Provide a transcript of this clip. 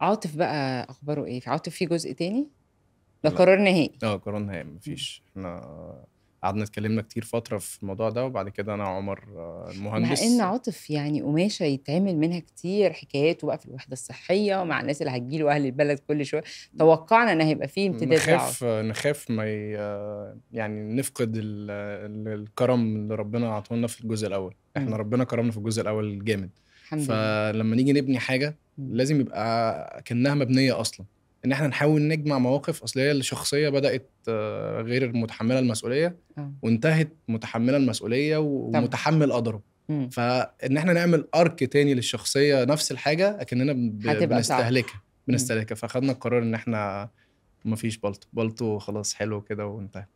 عاطف بقى اخباره ايه؟ عاطف في جزء تاني؟ ده قرار نهائي اه قرار نهائي مفيش احنا قعدنا اتكلمنا كتير فتره في الموضوع ده وبعد كده انا وعمر المهندس مع ان عاطف يعني قماشه يتعمل منها كتير حكاياته بقى في الوحده الصحيه ومع الناس اللي هتجيله اهل البلد كل شويه توقعنا ان هيبقى فيه امتداد نخاف نخاف ما يعني نفقد الكرم اللي ربنا لنا في الجزء الاول احنا ربنا كرمنا في الجزء الاول جامد الحمد لله فلما نيجي نبني حاجه لازم يبقى كانها مبنيه اصلا ان احنا نحاول نجمع مواقف اصل هي الشخصيه بدات آه، غير متحمله المسؤوليه آه. وانتهت متحمله المسؤوليه ومتحمل قدره فان احنا نعمل ارك تاني للشخصيه نفس الحاجه اكننا بنستهلكها بنستهلكها فاخدنا القرار ان احنا مفيش بلطو بلطو خلاص حلو كده وانتهى